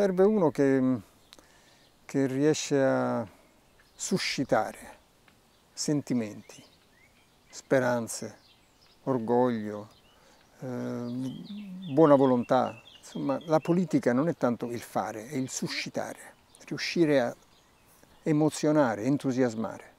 serve uno che, che riesce a suscitare sentimenti, speranze, orgoglio, eh, buona volontà. Insomma, la politica non è tanto il fare, è il suscitare, riuscire a emozionare, entusiasmare.